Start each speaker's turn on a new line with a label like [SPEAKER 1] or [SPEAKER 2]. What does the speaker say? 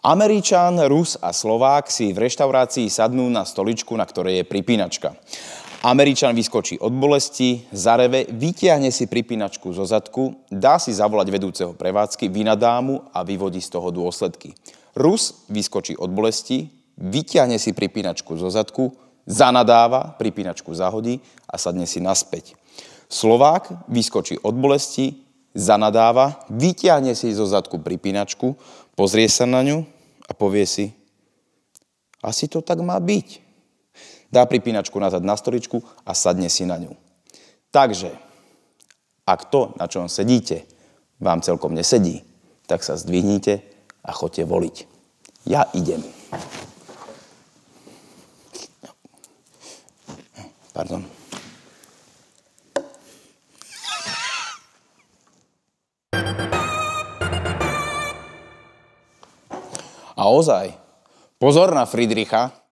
[SPEAKER 1] Američan, Rus a Slovák si v reštaurácii sadnú na stoličku, na ktorej je pripínačka. Američan vyskočí od bolesti, zareve, vytiahne si pripínačku zo zadku, dá si zavolať vedúceho prevádzky, vynadá mu a vyvodí z toho dôsledky. Rus vyskočí od bolesti, vytiahne si pripínačku zo zadku, zanadáva, pripínačku zahodí a sadne si naspäť. Slovák vyskočí od bolesti, zanadáva, vyťahne si zo zadku pripínačku, pozrie sa na ňu a povie si, asi to tak má byť. Dá pripínačku nazad na stoličku a sadne si na ňu. Takže, ak to, na čom sedíte, vám celkom nesedí, tak sa zdvihnite a chodte voliť. Ja idem. Pardon.
[SPEAKER 2] A ozaj,
[SPEAKER 3] pozor na Friedricha,